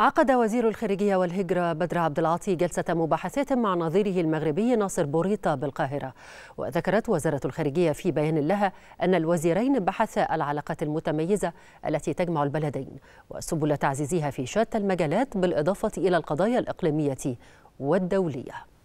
عقد وزير الخارجية والهجرة بدر عبد العاطي جلسة مباحثات مع نظيره المغربي ناصر بوريطة بالقاهرة وذكرت وزارة الخارجية في بيان لها أن الوزيرين بحثا العلاقات المتميزة التي تجمع البلدين وسبل تعزيزها في شتى المجالات بالإضافة إلى القضايا الإقليمية والدولية